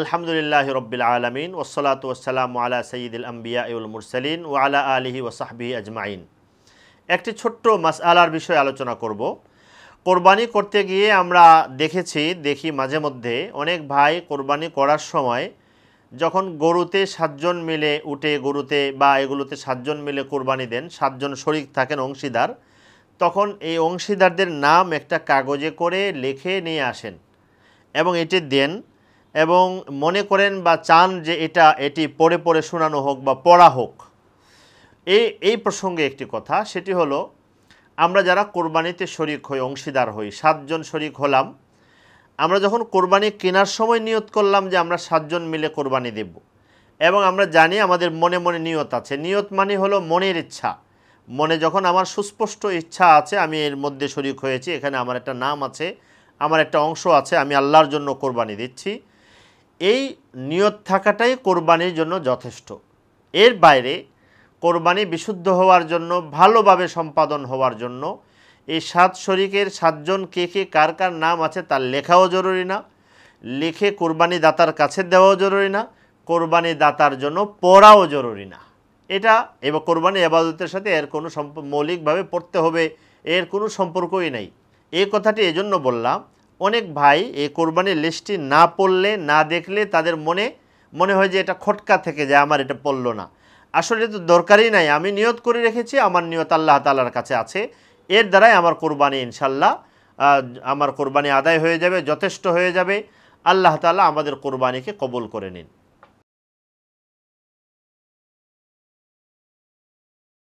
আলহামদুলিল্লাহ রবিল আলমিন ওসলাত ওসালাম আলা সঈদুল আম্বিয়া ইউল মুরসালিন ও আলা আলহি ওসাহবি আজমাইন একটি ছোট্ট মাস আলার বিষয়ে আলোচনা করব কোরবানি করতে গিয়ে আমরা দেখেছি দেখি মাঝে মধ্যে অনেক ভাই কোরবানি করার সময় যখন গরুতে সাতজন মিলে উঠে গরুতে বা এগুলোতে সাতজন মিলে কোরবানি দেন সাতজন শরিক থাকেন অংশীদার তখন এই অংশীদারদের নাম একটা কাগজে করে লিখে নিয়ে আসেন এবং এটি দেন এবং মনে করেন বা চান যে এটা এটি পড়ে পড়ে শোনানো হোক বা পড়া হোক এই এই প্রসঙ্গে একটি কথা সেটি হলো আমরা যারা কোরবানিতে শরিক হই অংশীদার হই সাতজন শরিক হলাম আমরা যখন কোরবানি কেনার সময় নিয়ত করলাম যে আমরা সাতজন মিলে কোরবানি দেব এবং আমরা জানি আমাদের মনে মনে নিয়ত আছে নিয়ত মানে হলো মনের ইচ্ছা মনে যখন আমার সুস্পষ্ট ইচ্ছা আছে আমি এর মধ্যে শরিক হয়েছি এখানে আমার একটা নাম আছে আমার একটা অংশ আছে আমি আল্লাহর জন্য কোরবানি দিচ্ছি এই নিয়ত থাকাটাই কোরবানির জন্য যথেষ্ট এর বাইরে কোরবানি বিশুদ্ধ হওয়ার জন্য ভালোভাবে সম্পাদন হওয়ার জন্য এই সাত শরিকের সাতজন কে কে কার কার নাম আছে তার লেখাও জরুরি না লিখে কোরবানি দাতার কাছে দেওয়াও জরুরি না কোরবানি দাতার জন্য পড়াও জরুরি না এটা এবার কোরবানি আবাদতের সাথে এর কোনো সম্প মৌলিকভাবে পড়তে হবে এর কোনো সম্পর্কই নেই এই কথাটি এজন্য বললাম অনেক ভাই এই কোরবানির লিস্টটি না পড়লে না দেখলে তাদের মনে মনে হয় যে এটা খটকা থেকে যায় আমার এটা পড়লো না আসলে তো দরকারই নাই আমি নিয়ত করে রেখেছি আমার নিয়ত আল্লাহ তালার কাছে আছে এর দ্বারাই আমার কোরবানি ইনশাল্লাহ আমার কোরবানি আদায় হয়ে যাবে যথেষ্ট হয়ে যাবে আল্লাহ তালা আমাদের কোরবানিকে কবুল করে নিন